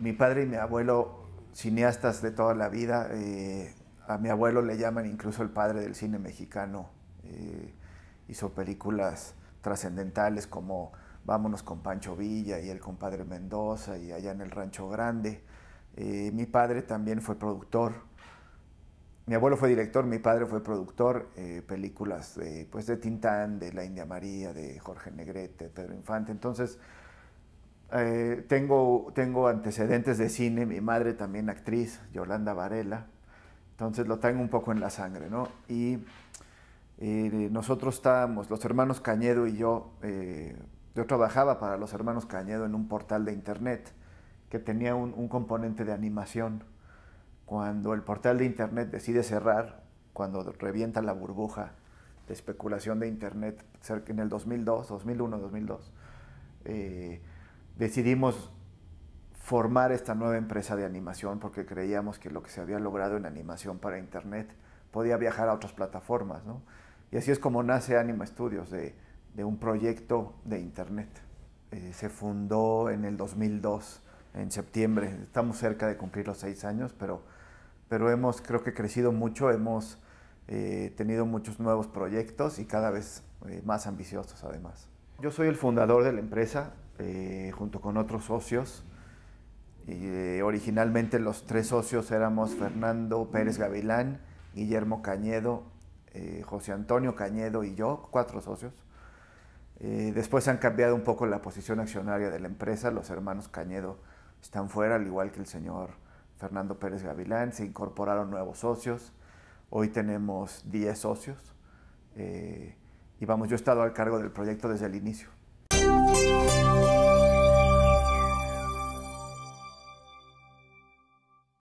mi, padre y mi abuelo, cineastas de toda la vida, eh, a mi abuelo le llaman incluso el padre del cine mexicano. Eh, hizo películas trascendentales como Vámonos con Pancho Villa y El compadre Mendoza y Allá en el Rancho Grande. Eh, mi padre también fue productor. Mi abuelo fue director, mi padre fue productor, películas de, pues de Tintán, de La India María, de Jorge Negrete, Pedro Infante. Entonces, eh, tengo, tengo antecedentes de cine, mi madre también actriz, Yolanda Varela, entonces lo tengo un poco en la sangre, ¿no? Y eh, nosotros estábamos, los hermanos Cañedo y yo, eh, yo trabajaba para los hermanos Cañedo en un portal de internet que tenía un, componente de animación. Cuando el portal de internet decide cerrar, cuando revienta la burbuja de especulación de internet, cerca en el 2002, 2001, 2002, decidimos formar esta nueva empresa de animación porque creíamos que lo que se había logrado en animación para Internet podía viajar a otras plataformas. Y así es como nace Anima Studios, de, un proyecto de Internet. Eh, se fundó en el 2002, en septiembre. Estamos cerca de cumplir los seis años, pero, hemos, creo que, crecido mucho, hemos eh, tenido muchos nuevos proyectos y cada vez eh, más ambiciosos además. Yo soy el fundador de la empresa, eh, junto con otros socios. Y, eh, originalmente los tres socios éramos Fernando Pérez Gavilán, Guillermo Cañedo, eh, José Antonio Cañedo y yo, cuatro socios. después han cambiado un poco la posición accionaria de la empresa. Los hermanos Cañedo están fuera, al igual que el señor Fernando Pérez Gavilán. Se incorporaron nuevos socios. Hoy tenemos 10 socios. Y vamos, yo he estado al cargo del proyecto desde el inicio.